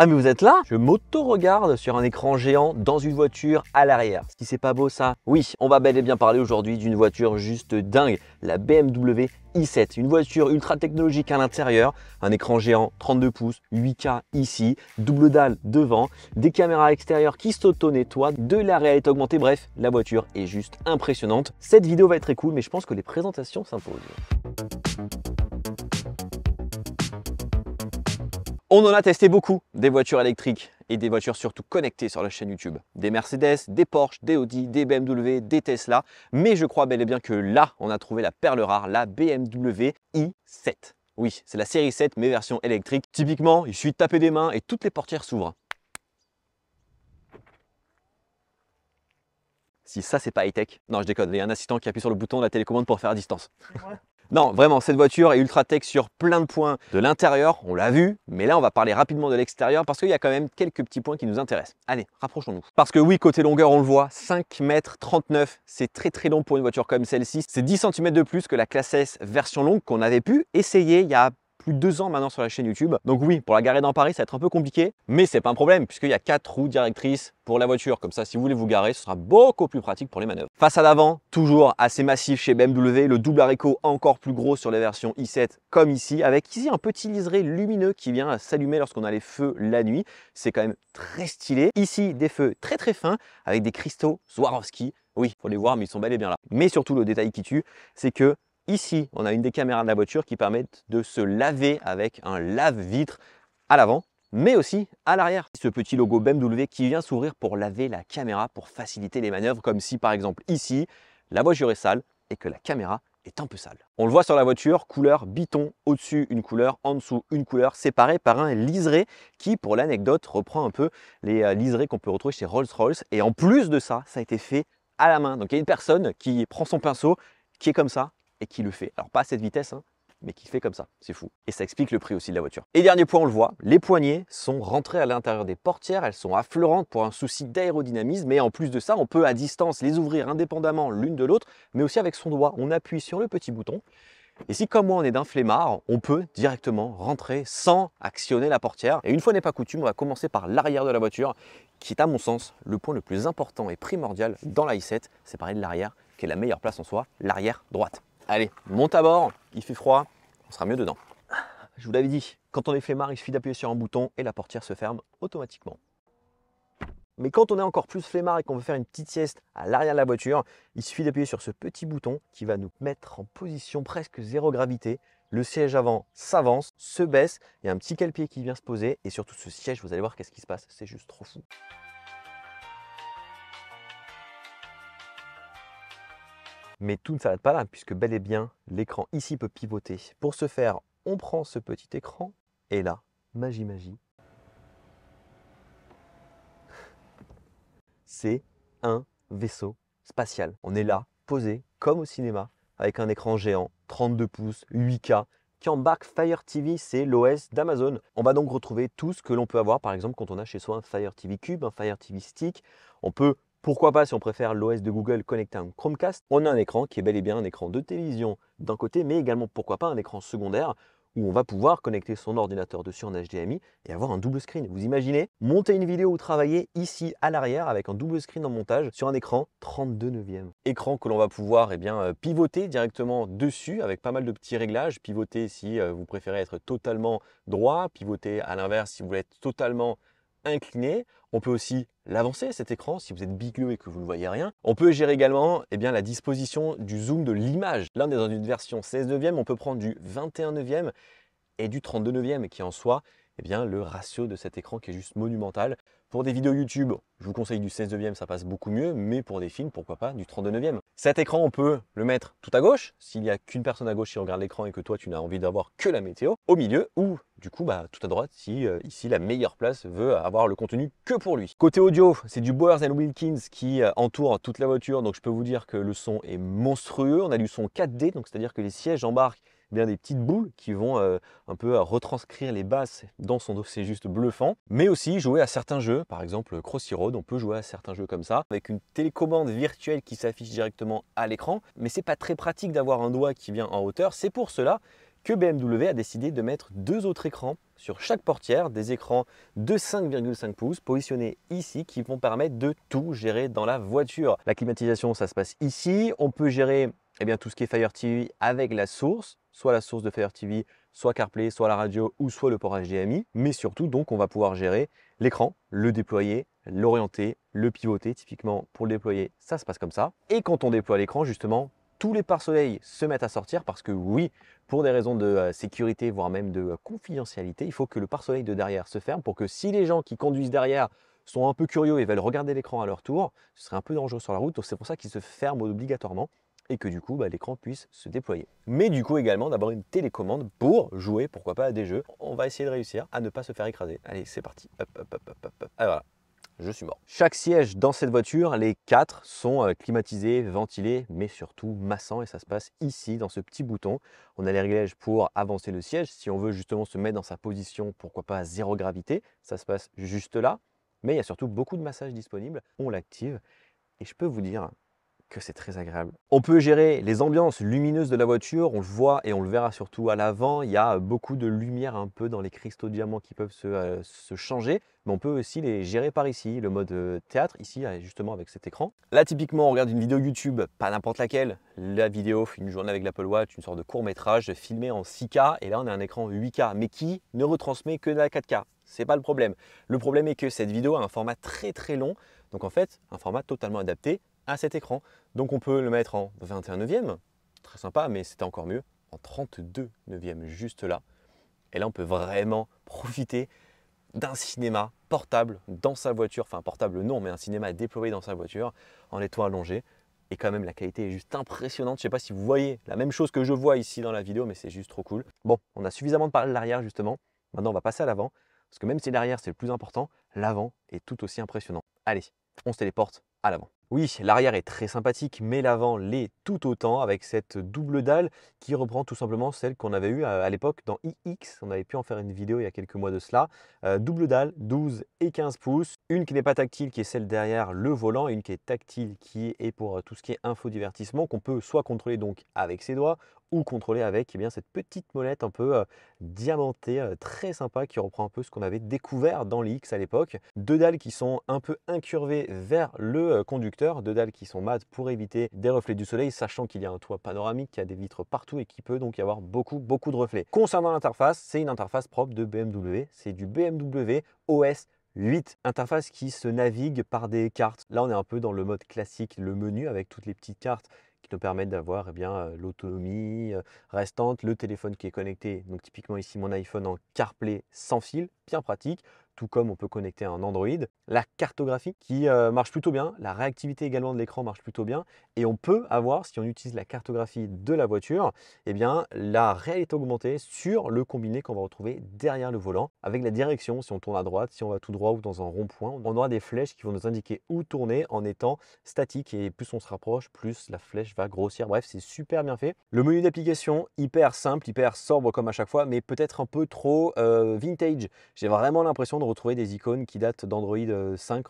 Ah mais vous êtes là Je m'auto-regarde sur un écran géant dans une voiture à l'arrière. Ce qui c'est pas beau ça Oui, on va bel et bien parler aujourd'hui d'une voiture juste dingue, la BMW i7, une voiture ultra technologique à l'intérieur, un écran géant 32 pouces, 8K ici, double dalle devant, des caméras extérieures qui s'auto-nettoient, de la réalité augmentée, bref, la voiture est juste impressionnante. Cette vidéo va être très cool, mais je pense que les présentations s'imposent. On en a testé beaucoup, des voitures électriques et des voitures surtout connectées sur la chaîne YouTube. Des Mercedes, des Porsche, des Audi, des BMW, des Tesla. Mais je crois bel et bien que là, on a trouvé la perle rare, la BMW i7. Oui, c'est la série 7, mais version électrique. Typiquement, il suffit de taper des mains et toutes les portières s'ouvrent. Si ça, c'est pas high-tech. Non, je déconne, il y a un assistant qui appuie sur le bouton de la télécommande pour faire distance. Non, vraiment, cette voiture est ultra tech sur plein de points de l'intérieur, on l'a vu, mais là, on va parler rapidement de l'extérieur parce qu'il y a quand même quelques petits points qui nous intéressent. Allez, rapprochons-nous. Parce que oui, côté longueur, on le voit, 5 mètres 39, c'est très très long pour une voiture comme celle-ci. C'est 10 cm de plus que la classe S version longue qu'on avait pu essayer il y a plus de deux ans maintenant sur la chaîne YouTube. Donc oui, pour la garer dans Paris, ça va être un peu compliqué, mais c'est pas un problème puisqu'il y a quatre roues directrices pour la voiture. Comme ça, si vous voulez vous garer, ce sera beaucoup plus pratique pour les manœuvres. à l'avant, toujours assez massif chez BMW, le double haricot encore plus gros sur les versions i7 comme ici, avec ici un petit liseré lumineux qui vient s'allumer lorsqu'on a les feux la nuit. C'est quand même très stylé. Ici, des feux très très fins avec des cristaux Swarovski oui, faut les voir, mais ils sont bel et bien là. Mais surtout, le détail qui tue, c'est que Ici, on a une des caméras de la voiture qui permet de se laver avec un lave-vitre à l'avant, mais aussi à l'arrière. Ce petit logo BMW qui vient s'ouvrir pour laver la caméra, pour faciliter les manœuvres, comme si par exemple ici, la voiture est sale et que la caméra est un peu sale. On le voit sur la voiture, couleur biton, au-dessus une couleur, en dessous une couleur, séparée par un liseré qui, pour l'anecdote, reprend un peu les euh, liserés qu'on peut retrouver chez Rolls-Royce. Et en plus de ça, ça a été fait à la main. Donc il y a une personne qui prend son pinceau, qui est comme ça, et qui le fait. Alors pas à cette vitesse, hein, mais qui fait comme ça. C'est fou. Et ça explique le prix aussi de la voiture. Et dernier point, on le voit, les poignées sont rentrées à l'intérieur des portières, elles sont affleurantes pour un souci d'aérodynamisme, mais en plus de ça, on peut à distance les ouvrir indépendamment l'une de l'autre, mais aussi avec son doigt. On appuie sur le petit bouton, et si comme moi on est d'un flemmard, on peut directement rentrer sans actionner la portière. Et une fois n'est pas coutume, on va commencer par l'arrière de la voiture, qui est à mon sens le point le plus important et primordial dans la i7. C'est pareil de l'arrière, qui est la meilleure place en soi, l'arrière droite. Allez, monte à bord, il fait froid, on sera mieux dedans. Je vous l'avais dit, quand on est flemmard, il suffit d'appuyer sur un bouton et la portière se ferme automatiquement. Mais quand on est encore plus flemmard et qu'on veut faire une petite sieste à l'arrière de la voiture, il suffit d'appuyer sur ce petit bouton qui va nous mettre en position presque zéro gravité. Le siège avant s'avance, se baisse, il y a un petit calpier qui vient se poser et surtout ce siège, vous allez voir qu'est-ce qui se passe, c'est juste trop fou. Mais tout ne s'arrête pas là, puisque bel et bien, l'écran ici peut pivoter. Pour ce faire, on prend ce petit écran, et là, magie magie, c'est un vaisseau spatial. On est là, posé, comme au cinéma, avec un écran géant, 32 pouces, 8K, qui embarque Fire TV, c'est l'OS d'Amazon. On va donc retrouver tout ce que l'on peut avoir, par exemple, quand on a chez soi un Fire TV Cube, un Fire TV Stick. On peut pourquoi pas, si on préfère l'OS de Google connecté à un Chromecast, on a un écran qui est bel et bien un écran de télévision d'un côté, mais également, pourquoi pas, un écran secondaire où on va pouvoir connecter son ordinateur dessus en HDMI et avoir un double screen. Vous imaginez monter une vidéo ou travailler ici à l'arrière avec un double screen en montage sur un écran 32 neuvième. Écran que l'on va pouvoir eh bien, euh, pivoter directement dessus avec pas mal de petits réglages. Pivoter si euh, vous préférez être totalement droit, pivoter à l'inverse si vous voulez être totalement incliné. On peut aussi l'avancée, cet écran, si vous êtes bigleux et que vous ne voyez rien. On peut gérer également eh bien, la disposition du zoom de l'image. Là, on est dans une version 16 neuvième, on peut prendre du 21 neuvième et du 32 neuvième qui en soi, eh bien, le ratio de cet écran qui est juste monumental. Pour des vidéos YouTube, je vous conseille du 16 e ça passe beaucoup mieux, mais pour des films, pourquoi pas du 32 e Cet écran, on peut le mettre tout à gauche, s'il n'y a qu'une personne à gauche qui regarde l'écran et que toi, tu n'as envie d'avoir que la météo, au milieu, ou du coup, bah, tout à droite, si euh, ici, la meilleure place veut avoir le contenu que pour lui. Côté audio, c'est du Bowers Wilkins qui euh, entoure toute la voiture, donc je peux vous dire que le son est monstrueux. On a du son 4D, donc c'est-à-dire que les sièges embarquent eh bien, des petites boules qui vont euh, un peu euh, retranscrire les basses dans son dos. C'est juste bluffant. Mais aussi jouer à certains jeux, par exemple Crossy Road, on peut jouer à certains jeux comme ça, avec une télécommande virtuelle qui s'affiche directement à l'écran. Mais c'est pas très pratique d'avoir un doigt qui vient en hauteur. C'est pour cela que BMW a décidé de mettre deux autres écrans sur chaque portière, des écrans de 5,5 pouces positionnés ici qui vont permettre de tout gérer dans la voiture. La climatisation, ça se passe ici. On peut gérer eh bien, tout ce qui est Fire TV avec la source soit la source de Fire TV, soit CarPlay, soit la radio ou soit le port HDMI. Mais surtout, donc, on va pouvoir gérer l'écran, le déployer, l'orienter, le pivoter. Typiquement, pour le déployer, ça se passe comme ça. Et quand on déploie l'écran, justement, tous les pare-soleil se mettent à sortir parce que oui, pour des raisons de euh, sécurité, voire même de euh, confidentialité, il faut que le pare-soleil de derrière se ferme pour que si les gens qui conduisent derrière sont un peu curieux et veulent regarder l'écran à leur tour, ce serait un peu dangereux sur la route. Donc c'est pour ça qu'ils se ferment obligatoirement et que du coup bah, l'écran puisse se déployer. Mais du coup également d'avoir une télécommande pour jouer, pourquoi pas, à des jeux. On va essayer de réussir à ne pas se faire écraser. Allez, c'est parti. Hop, hop, hop, hop, hop. Ah, voilà je suis mort. Chaque siège dans cette voiture, les quatre sont euh, climatisés, ventilés, mais surtout massants. Et ça se passe ici, dans ce petit bouton. On a les réglages pour avancer le siège. Si on veut justement se mettre dans sa position, pourquoi pas à zéro gravité, ça se passe juste là. Mais il y a surtout beaucoup de massages disponibles. On l'active. Et je peux vous dire que c'est très agréable. On peut gérer les ambiances lumineuses de la voiture, on le voit et on le verra surtout à l'avant, il y a beaucoup de lumière un peu dans les cristaux diamants qui peuvent se, euh, changer, mais on peut aussi les gérer par ici, le mode euh, théâtre, ici euh, justement avec cet écran. Là typiquement on regarde une vidéo YouTube, pas n'importe laquelle, la vidéo, une journée avec l'Apple Watch, une sorte de court métrage filmé en 6K, et là on a un écran 8K, mais qui ne retransmet que de la 4K, c'est pas le problème. Le problème est que cette vidéo a un format très très long, donc en fait un format totalement adapté à cet écran. Donc on peut le mettre en 21 neuvième, très sympa, mais c'était encore mieux, en 32 neuvième, juste là. Et là, on peut vraiment profiter d'un cinéma portable dans sa voiture, enfin portable non, mais un cinéma déployé dans sa voiture, en étant allongé. Et quand même, la qualité est juste impressionnante. Je sais pas si vous voyez la même chose que je vois ici dans la vidéo, mais c'est juste trop cool. Bon, on a suffisamment de parler de l'arrière justement. Maintenant, on va passer à l'avant. Parce que même si l'arrière, c'est le plus important, l'avant est tout aussi impressionnant. Allez, on se téléporte à l'avant. Oui, l'arrière est très sympathique, mais l'avant l'est tout autant avec cette double dalle qui reprend tout simplement celle qu'on avait eue euh, à, l'époque dans iX. On avait pu en faire une vidéo il y a quelques mois de cela. Euh, double dalle, 12 et 15 pouces. Une qui n'est pas tactile, qui est celle derrière le volant, une qui est tactile, qui est pour euh, tout ce qui est infodivertissement, qu'on peut soit contrôler donc avec ses doigts ou contrôler avec eh bien, cette petite molette un peu euh, diamantée, euh, très sympa, qui reprend un peu ce qu'on avait découvert dans X à l'époque. Deux dalles qui sont un peu incurvées vers le euh, conducteur, deux dalles qui sont mates pour éviter des reflets du soleil, sachant qu'il y a un toit panoramique, qui a des vitres partout et qui peut donc y avoir beaucoup, beaucoup de reflets. Concernant l'interface, c'est une interface propre de BMW, c'est du BMW OS 8. Interface qui se navigue par des cartes. Là, on est un peu dans le mode classique, le menu avec toutes les petites cartes qui nous permettent d'avoir eh bien euh, l'autonomie euh, restante, le téléphone qui est connecté. Donc typiquement ici mon iPhone en CarPlay sans fil, bien pratique tout comme on peut connecter un Android. La cartographie qui euh, marche plutôt bien, la réactivité également de l'écran marche plutôt bien, et on peut avoir, si on utilise la cartographie de la voiture, eh bien, la réalité augmentée sur le combiné qu'on va retrouver derrière le volant, avec la direction, si on tourne à droite, si on va tout droit ou dans un rond-point, on aura des flèches qui vont nous indiquer où tourner en étant statique, et plus on se rapproche, plus la flèche va grossir. Bref, c'est super bien fait. Le menu d'application, hyper simple, hyper sobre comme à chaque fois, mais peut-être un peu trop euh, vintage. J'ai vraiment l'impression de retrouver des icônes qui datent d'Android 5,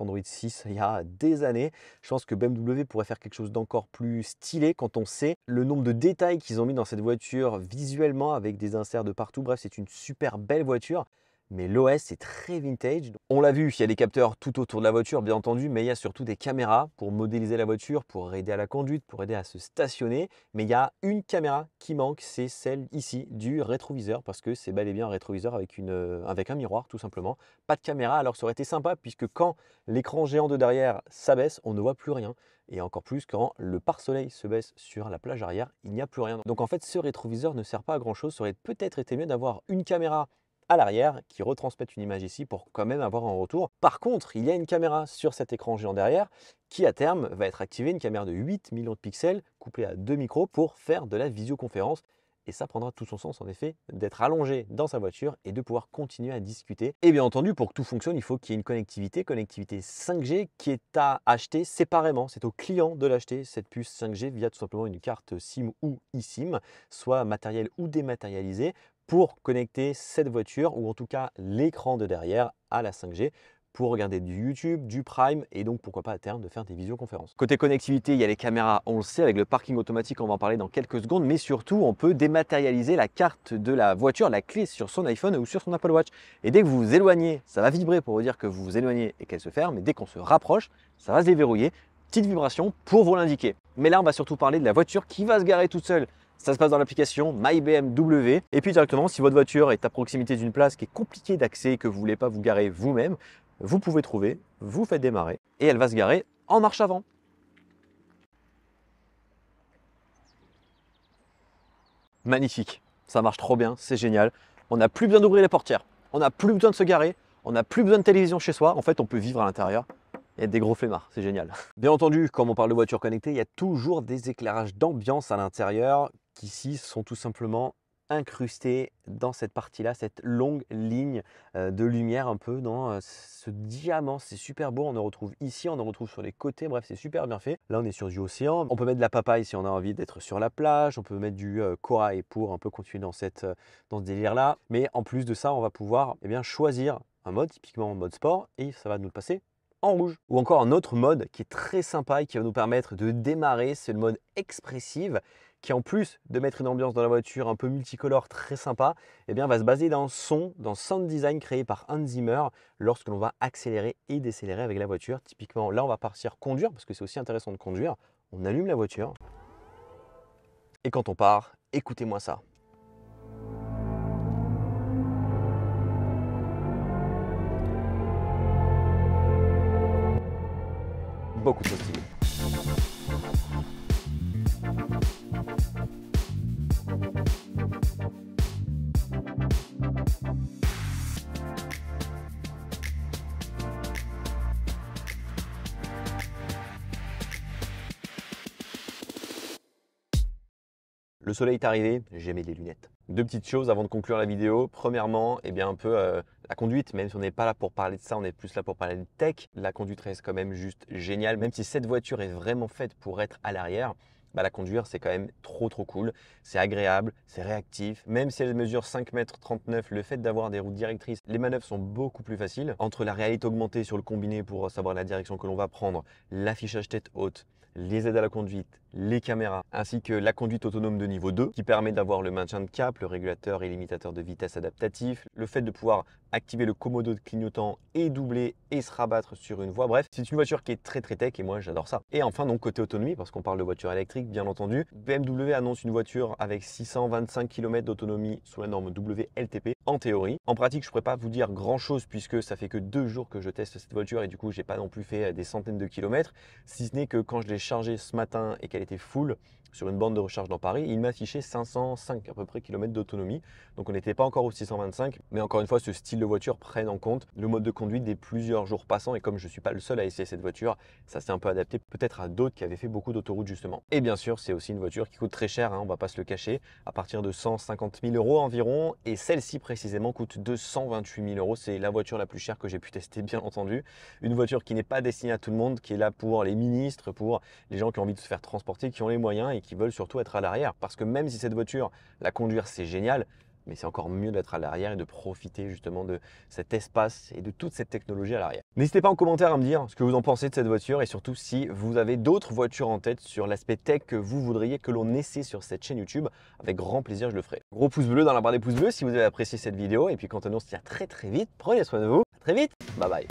euh, Android 6, il y a des années. Je pense que BMW pourrait faire quelque chose d'encore plus stylé quand on sait le nombre de détails qu'ils ont mis dans cette voiture visuellement avec des inserts de partout. Bref, c'est une super belle voiture mais l'OS est très vintage. On l'a vu, il y a des capteurs tout autour de la voiture, bien entendu, mais il y a surtout des caméras pour modéliser la voiture, pour aider à la conduite, pour aider à se stationner. Mais il y a une caméra qui manque, c'est celle ici du rétroviseur, parce que c'est bel et bien un rétroviseur avec, euh, avec un miroir, tout simplement. Pas de caméra, alors ça aurait été sympa, puisque quand l'écran géant de derrière s'abaisse, on ne voit plus rien. Et encore plus quand le pare-soleil se baisse sur la plage arrière, il n'y a plus rien. Donc en fait, ce rétroviseur ne sert pas à grand-chose. Ça aurait peut-être été mieux d'avoir une caméra à l'arrière qui retransmettent une image ici pour quand même avoir un retour. Par contre, il y a une caméra sur cet écran géant derrière qui à terme va être activée, une caméra de 8 millions de pixels couplée à deux micros pour faire de la visioconférence et ça prendra tout son sens en effet d'être allongé dans sa voiture et de pouvoir continuer à discuter. Et bien entendu, pour que tout fonctionne, il faut qu'il y ait une connectivité, connectivité 5G qui est à acheter séparément. C'est au client de l'acheter cette puce 5G via tout simplement une carte SIM ou eSIM, soit matériel ou dématérialisée, pour connecter cette voiture, ou en tout cas l'écran de derrière, à la 5G pour regarder du YouTube, du Prime et donc pourquoi pas à terme de faire des visioconférences. Côté connectivité, il y a les caméras, on le sait, avec le parking automatique, on va en parler dans quelques secondes, mais surtout on peut dématérialiser la carte de la voiture, la clé sur son iPhone ou sur son Apple Watch. Et dès que vous vous éloignez, ça va vibrer pour vous dire que vous vous éloignez et qu'elle se ferme, mais dès qu'on se rapproche, ça va se déverrouiller, petite vibration pour vous l'indiquer. Mais là, on va surtout parler de la voiture qui va se garer toute seule. Ça se passe dans l'application MyBMW. Et puis directement, si votre voiture est à proximité d'une place qui est compliquée d'accès et que vous ne voulez pas vous garer vous-même, vous pouvez trouver, vous faites démarrer et elle va se garer en marche avant. Magnifique, ça marche trop bien, c'est génial. On n'a plus besoin d'ouvrir les portières, on n'a plus besoin de se garer, on n'a plus besoin de télévision chez soi. En fait, on peut vivre à l'intérieur et être des gros flemmards, c'est génial. Bien entendu, comme on parle de voiture connectée, il y a toujours des éclairages d'ambiance à l'intérieur ici sont tout simplement incrustés dans cette partie-là, cette longue ligne euh, de lumière un peu dans euh, ce diamant. C'est super beau, on en retrouve ici, on en retrouve sur les côtés, bref, c'est super bien fait. Là, on est sur du océan. On peut mettre de la papaye si on a envie d'être sur la plage, on peut mettre du euh, corail pour un peu continuer dans, cette, dans ce délire-là. Mais en plus de ça, on va pouvoir eh bien, choisir un mode, typiquement en mode sport, et ça va nous le passer en rouge. Ou encore un autre mode qui est très sympa et qui va nous permettre de démarrer, c'est le mode expressive qui en plus de mettre une ambiance dans la voiture un peu multicolore très sympa, eh bien va se baser dans son, dans sound design créé par Hans Zimmer lorsque l'on va accélérer et décélérer avec la voiture. Typiquement là on va partir conduire parce que c'est aussi intéressant de conduire. On allume la voiture et quand on part, écoutez-moi ça. Beaucoup de petits. Le soleil est arrivé, j'ai mis des lunettes. Deux petites choses avant de conclure la vidéo. Premièrement, et eh bien un peu euh, la conduite, même si on n'est pas là pour parler de ça, on est plus là pour parler de tech. La conduite reste quand même juste géniale, même si cette voiture est vraiment faite pour être à l'arrière. Bah, la conduire, c'est quand même trop trop cool. C'est agréable, c'est réactif. Même si elle mesure 5 m 39, le fait d'avoir des routes directrices, les manœuvres sont beaucoup plus faciles. Entre la réalité augmentée sur le combiné pour savoir la direction que l'on va prendre, l'affichage tête haute, les aides à la conduite, les caméras, ainsi que la conduite autonome de niveau 2 qui permet d'avoir le maintien de cap, le régulateur et limitateur de vitesse adaptatif, le fait de pouvoir activer le commodo de clignotant et doubler et se rabattre sur une voie. Bref, c'est une voiture qui est très très tech et moi j'adore ça. Et enfin donc côté autonomie, parce qu'on parle de voiture électrique bien entendu, BMW annonce une voiture avec 625 km d'autonomie sous la norme WLTP en théorie. En pratique je ne pourrais pas vous dire grand chose puisque ça fait que deux jours que je teste cette voiture et du coup j'ai pas non plus fait euh, des centaines de kilomètres, si ce n'est que quand je l'ai chargée ce matin et qu'elle était full sur une bande de recharge dans Paris, il m'affichait 505 à peu près kilomètres d'autonomie. Donc on n'était pas encore aux 625, mais encore une fois, ce style de voiture prenne en compte le mode de conduite des plusieurs jours passants. Et comme je ne suis pas le seul à essayer cette voiture, ça s'est un peu adapté peut-être à d'autres qui avaient fait beaucoup d'autoroutes justement. Et bien sûr, c'est aussi une voiture qui coûte très cher, hein, on ne va pas se le cacher, à partir de 150 000 euros environ. Et celle-ci précisément coûte 228 000 euros. C'est la voiture la plus chère que j'ai pu tester, bien entendu. Une voiture qui n'est pas destinée à tout le monde, qui est là pour les ministres, pour les gens qui ont envie de se faire transporter, qui ont les moyens et qui veulent surtout être à l'arrière. Parce que même si cette voiture, la conduire, c'est génial, mais c'est encore mieux d'être à l'arrière et de profiter justement de cet espace et de toute cette technologie à l'arrière. N'hésitez pas en commentaire à me dire ce que vous en pensez de cette voiture et surtout si vous avez d'autres voitures en tête sur l'aspect tech que vous voudriez que l'on essaie sur cette chaîne YouTube. Avec grand plaisir, je le ferai. Gros pouce bleu dans la barre des pouces bleus si vous avez apprécié cette vidéo. Et puis quand on se tient très très vite, prenez soin de vous. À très vite, bye bye.